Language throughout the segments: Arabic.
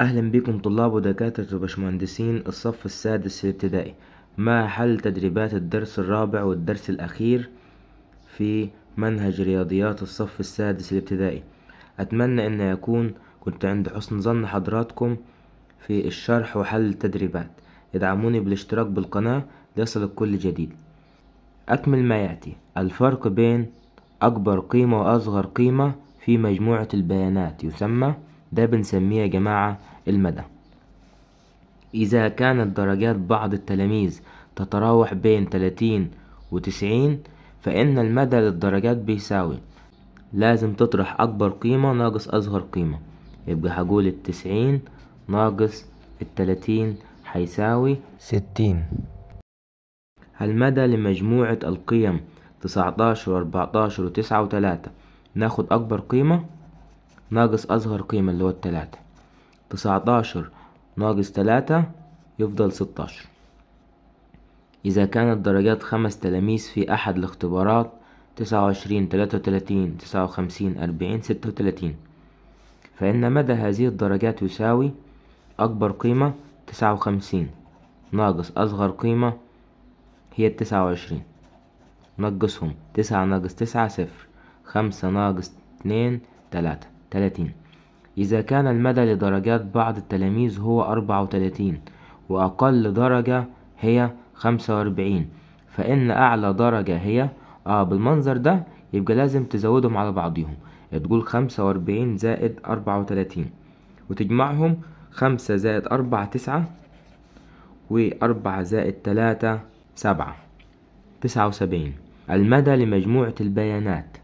أهلا بكم طلاب ودكاترة وبشمهندسين الصف السادس الابتدائي مع حل تدريبات الدرس الرابع والدرس الأخير في منهج رياضيات الصف السادس الابتدائي أتمنى أن يكون كنت عند حسن ظن حضراتكم في الشرح وحل التدريبات ادعموني بالاشتراك بالقناة ليصلك كل جديد أكمل ما يأتي الفرق بين أكبر قيمة وأصغر قيمة في مجموعة البيانات يسمى ده بنسميه يا جماعة المدى إذا كانت درجات بعض التلاميذ تتراوح بين 30 و 90 فإن المدى للدرجات بيساوي لازم تطرح أكبر قيمة ناقص أصغر قيمة يبقى هقول التسعين ناقص التلاتين هيساوي ستين المدى لمجموعة القيم تسعتاشر وأربعتاشر وتسعة وتلاتة ناخد أكبر قيمة ناقص أصغر قيمة اللي هو التلاتة تسعتاشر ناقص تلاتة يفضل ستاشر إذا كانت درجات خمس تلاميذ في أحد الاختبارات تسعة وعشرين تلاتة وتلاتين تسعة وخمسين أربعين ستة وتلاتين فإن مدى هذه الدرجات يساوي أكبر قيمة تسعة وخمسين ناقص أصغر قيمة هي التسعة وعشرين نقصهم تسعة ناقص تسعة صفر خمسة ناقص اتنين تلاتة 30 إذا كان المدى لدرجات بعض التلاميذ هو 34 وأقل درجة هي 45 فإن أعلى درجة هي آه بالمنظر ده يبقى لازم تزودهم على بعضيهم تقول خمسة وأربعين زائد أربعة وتجمعهم خمسة زائد أربعة تسعة وأربعة زائد تلاتة سبعة تسعة وسبعين المدى لمجموعة البيانات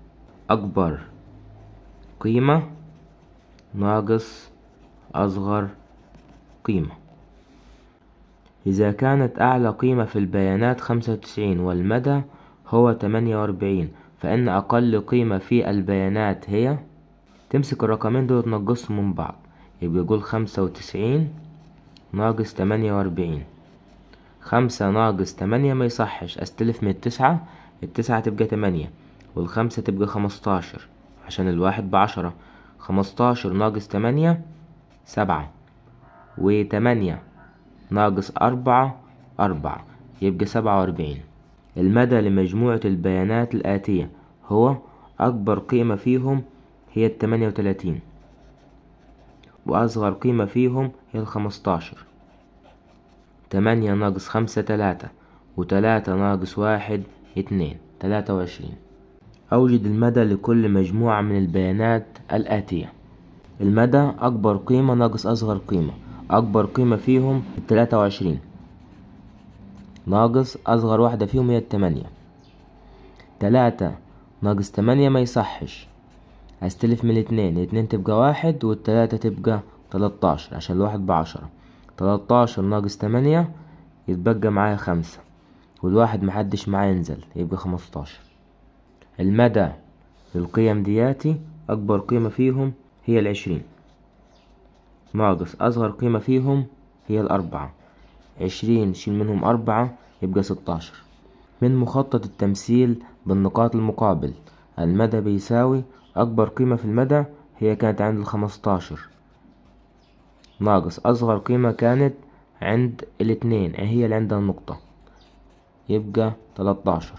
أكبر قيمة ناقص أصغر قيمة إذا كانت أعلى قيمة في البيانات خمسة وتسعين والمدى هو تمانية وأربعين فإن أقل قيمة في البيانات هي تمسك الرقمين دول وتنقصهم من بعض يبقى يقول خمسة وتسعين ناقص تمانية وأربعين خمسة ناقص تمانية ما يصحش أستلف من التسعة التسعة تبقى تمانية والخمسة تبقى خمستاشر عشان الواحد بعشرة خمستاشر ناقص تمانية سبعة وتمانية ناقص أربعة أربعة يبقى سبعة وأربعين المدى لمجموعة البيانات الآتية هو أكبر قيمة فيهم هي التمانية وتلاتين وأصغر قيمة فيهم هي الخمستاشر تمانية ناقص خمسة تلاتة وتلاتة ناقص واحد اتنين تلاتة وعشرين أوجد المدى لكل مجموعة من البيانات الآتية المدى أكبر قيمة ناقص أصغر قيمة أكبر قيمة فيهم التلاتة وعشرين ناقص أصغر واحدة فيهم هي التمانية تلاتة ناقص تمانية ما يصحش هستلف من الاتنين الاتنين تبقى واحد والتلاتة تبقى تلاتاشر عشان الواحد بعشرة تلاتاشر ناقص تمانية يتبقى معايا خمسة والواحد محدش معاه ينزل يبقى خمستاشر المدى للقيم دياتي أكبر قيمة فيهم هي العشرين ناقص أصغر قيمة فيهم هي الأربعة عشرين شيل منهم أربعة يبقى ستاشر من مخطط التمثيل بالنقاط المقابل المدى بيساوي أكبر قيمة في المدى هي كانت عند الخمستاشر ناقص أصغر قيمة كانت عند الاتنين هي اللي عندها النقطة يبقى تلاتاشر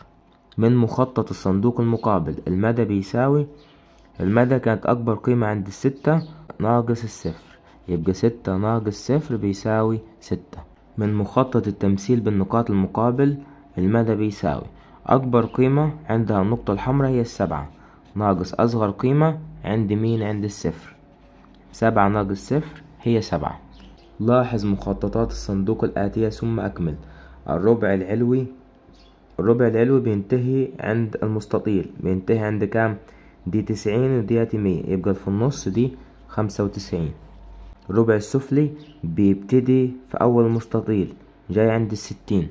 من مخطط الصندوق المقابل المدى بيساوي المدى كانت أكبر قيمة عند الستة ناقص الصفر يبقى ستة ناقص صفر بيساوي ستة من مخطط التمثيل بالنقاط المقابل المدى بيساوي أكبر قيمة عندها النقطة الحمراء هي السبعة ناقص أصغر قيمة عند مين عند الصفر سبعة ناقص صفر هي سبعة لاحظ مخططات الصندوق الآتية ثم أكمل الربع العلوي الربع العلوي بينتهي عند المستطيل بينتهي عند كام دي تسعين ودي مية يبقى في النص دي خمسة وتسعين الربع السفلي بيبتدي في أول مستطيل جاي عند الستين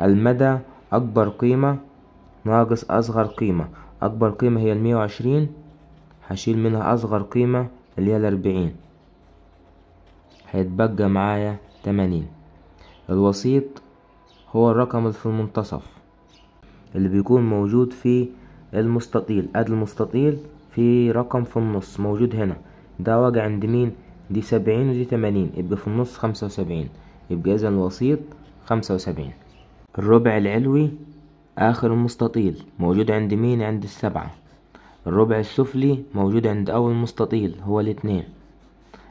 المدى أكبر قيمة ناقص أصغر قيمة أكبر قيمة هي المية وعشرين هشيل منها أصغر قيمة اللي هي الأربعين هيتبقى معايا تمانين الوسيط هو الرقم في المنتصف اللي بيكون موجود في المستطيل اد المستطيل في رقم في النص موجود هنا ده واجع عند مين دي سبعين ودي تمانين يبقى في النص خمسة وسبعين يبقى اذا الوسيط خمسة وسبعين الربع العلوي اخر المستطيل موجود عند مين عند السبعة الربع السفلي موجود عند اول مستطيل هو الاتنين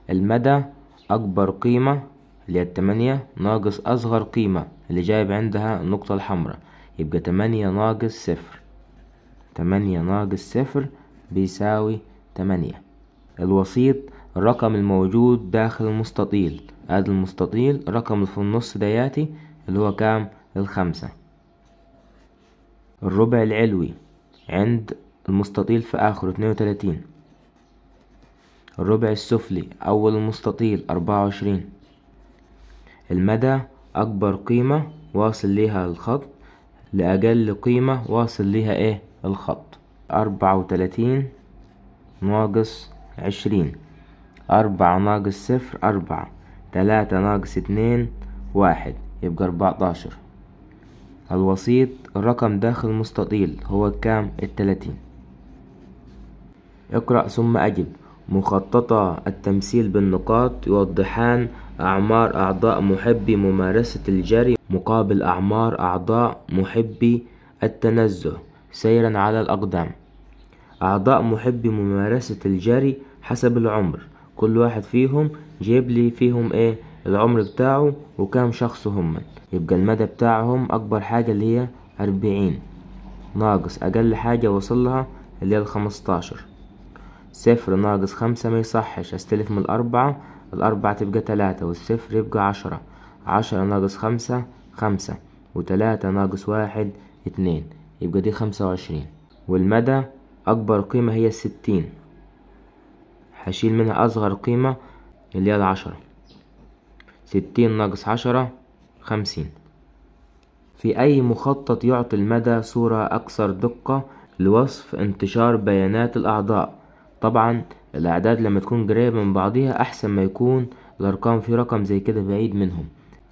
المدى اكبر قيمة اللي هي التمانية ناقص أصغر قيمة اللي جايب عندها النقطة الحمراء يبقى تمانية ناقص صفر تمانية ناقص صفر بيساوي تمانية الوسيط الرقم الموجود داخل المستطيل هذا المستطيل رقم اللي في النص دياتي اللي هو كام الخمسة الربع العلوي عند المستطيل في آخره اتنين وتلاتين الربع السفلي أول المستطيل أربعة وعشرين المدى أكبر قيمة واصل ليها الخط لأجل قيمة واصل ليها إيه الخط أربعة وتلاتين ناقص عشرين أربعة ناقص صفر أربعة تلاتة ناقص اتنين واحد يبقى أربعتاشر الوسيط الرقم داخل مستطيل هو كام التلاتين اقرأ ثم أجب مخططة التمثيل بالنقاط يوضحان أعمار أعضاء محبي ممارسة الجري مقابل أعمار أعضاء محبي التنزه سيرا على الأقدام أعضاء محبي ممارسة الجري حسب العمر كل واحد فيهم جيب لي فيهم ايه العمر بتاعه وكام شخص هم يبقى المدى بتاعهم أكبر حاجة اللي هي أربعين ناقص أقل حاجة وصلها اللي هي الخمستاشر صفر ناقص خمسة ما يصحش أستلف من الأربعة الأربعة تبقى تلاتة والصفر يبقى عشرة عشرة ناقص خمسة خمسة وتلاتة ناقص واحد اتنين يبقى دي خمسة وعشرين والمدى أكبر قيمة هي الستين هشيل منها أصغر قيمة اللي هي العشرة ستين ناقص عشرة خمسين في أي مخطط يعطي المدى صورة أكثر دقة لوصف انتشار بيانات الأعضاء طبعا الأعداد لما تكون قريبة من بعضيها أحسن ما يكون الأرقام في رقم زي كده بعيد منهم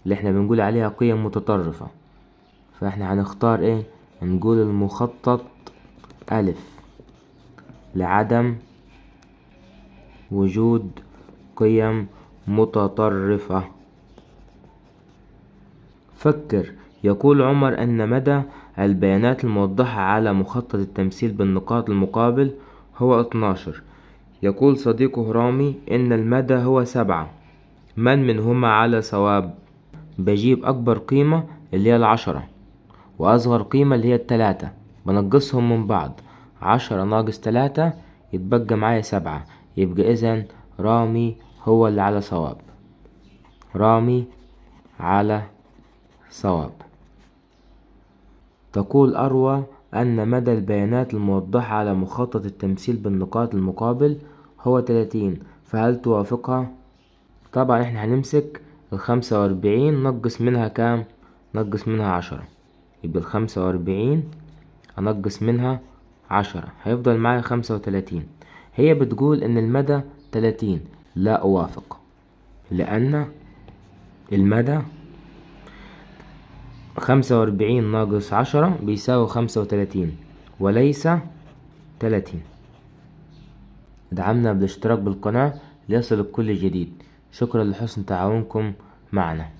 اللي احنا بنقول عليها قيم متطرفة فاحنا هنختار ايه نقول المخطط ألف لعدم وجود قيم متطرفة فكر يقول عمر أن مدى البيانات الموضحة على مخطط التمثيل بالنقاط المقابل هو 12 يقول صديقه رامي إن المدى هو سبعة من منهما على صواب بجيب أكبر قيمة اللي هي العشرة وأصغر قيمة اللي هي التلاتة بنقصهم من بعض عشرة ناقص تلاتة يتبقى معايا سبعة يبقى إذا رامي هو اللي على صواب رامي على صواب تقول أروى أن مدى البيانات الموضحة على مخطط التمثيل بالنقاط المقابل هو تلاتين فهل توافقها؟ طبعا احنا هنمسك الخمسة وأربعين نقص منها كام؟ نقص منها عشرة يبقى الخمسة وأربعين هنقص منها عشرة هيفضل معايا خمسة وتلاتين هي بتقول إن المدى تلاتين لا أوافق لأن المدى خمسة وأربعين ناقص عشرة بيساوي خمسة وتلاتين وليس تلاتين ادعمنا بالاشتراك بالقناة ليصلك كل جديد شكرا لحسن تعاونكم معنا